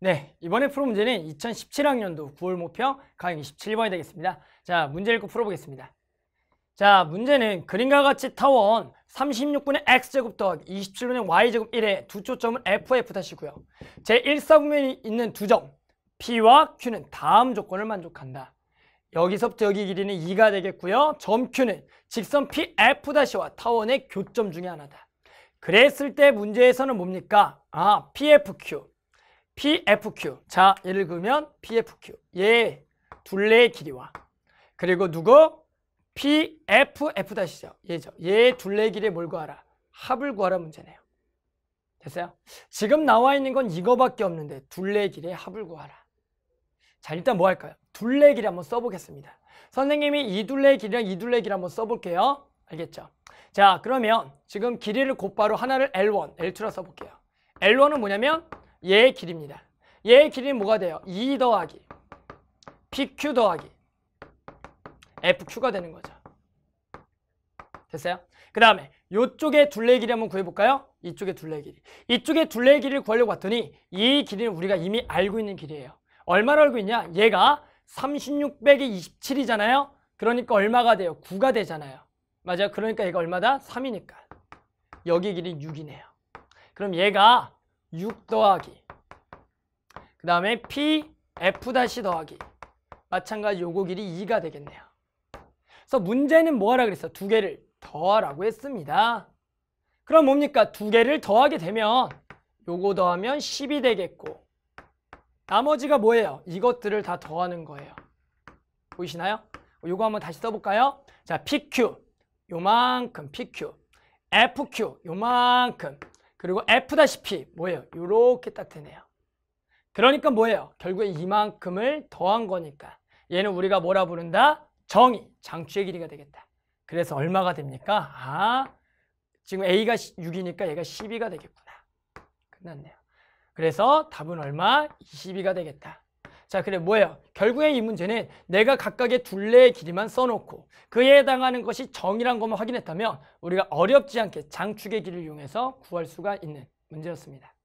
네, 이번에 풀어 문제는 2017학년도 9월 목표 강의 27번이 되겠습니다. 자, 문제 읽고 풀어보겠습니다. 자, 문제는 그림과 같이 타원 36분의 x제곱 더하기 27분의 y제곱 1의 두 초점은 ff-고요. 제1사분면이 있는 두 점, p와 q는 다음 조건을 만족한다. 여기서부터 여기 길이는 2가 되겠고요. 점 q는 직선 pf-와 타원의 교점 중에 하나다. 그랬을 때 문제에서는 뭡니까? 아, pfq. PFQ. 자, 읽으면 PFQ. 얘 예, 둘레의 길이와 그리고 누구? PFF-죠. 얘죠. 얘 예, 둘레의 길이 뭘 구하라? 합을 구하라 문제네요. 됐어요? 지금 나와 있는 건 이거밖에 없는데 둘레의 길에 합을 구하라. 자, 일단 뭐 할까요? 둘레의 길 한번 써보겠습니다. 선생님이 이 둘레의 길이랑 이 둘레의 길 한번 써볼게요. 알겠죠? 자, 그러면 지금 길이를 곧바로 하나를 L1, L2라 써볼게요. L1은 뭐냐면 얘의 길입니다 얘의 길이 뭐가 돼요? 2 e 더하기 PQ 더하기 FQ가 되는 거죠. 됐어요? 그 다음에 이쪽에 둘레 길이 한번 구해볼까요? 이쪽에 둘레 길이. 이쪽에 둘레 길이를 구하려고 봤더니 이 길이는 우리가 이미 알고 있는 길이에요. 얼마를 알고 있냐? 얘가 36 빼기 27이잖아요. 그러니까 얼마가 돼요? 9가 되잖아요. 맞아요? 그러니까 얘가 얼마다? 3이니까. 여기 길이 6이네요. 그럼 얘가 6 더하기 그 다음에 P, F 다시 더하기 마찬가지 요거 길이 2가 되겠네요 그래서 문제는 뭐 하라 그랬어? 두 개를 더하라고 했습니다 그럼 뭡니까? 두 개를 더하게 되면 요거 더하면 10이 되겠고 나머지가 뭐예요? 이것들을 다 더하는 거예요 보이시나요? 요거 한번 다시 써볼까요? 자, PQ 요만큼 PQ FQ 요만큼 그리고 F-P 뭐예요? 이렇게 딱 되네요. 그러니까 뭐예요? 결국에 이만큼을 더한 거니까 얘는 우리가 뭐라 부른다? 정의, 장추의 길이가 되겠다. 그래서 얼마가 됩니까? 아, 지금 A가 6이니까 얘가 12가 되겠구나. 끝났네요. 그래서 답은 얼마? 22가 되겠다. 자, 그래 뭐예요? 결국에 이 문제는 내가 각각의 둘레의 길이만 써놓고 그에 해당하는 것이 정이란 것만 확인했다면 우리가 어렵지 않게 장축의 길을 이용해서 구할 수가 있는 문제였습니다.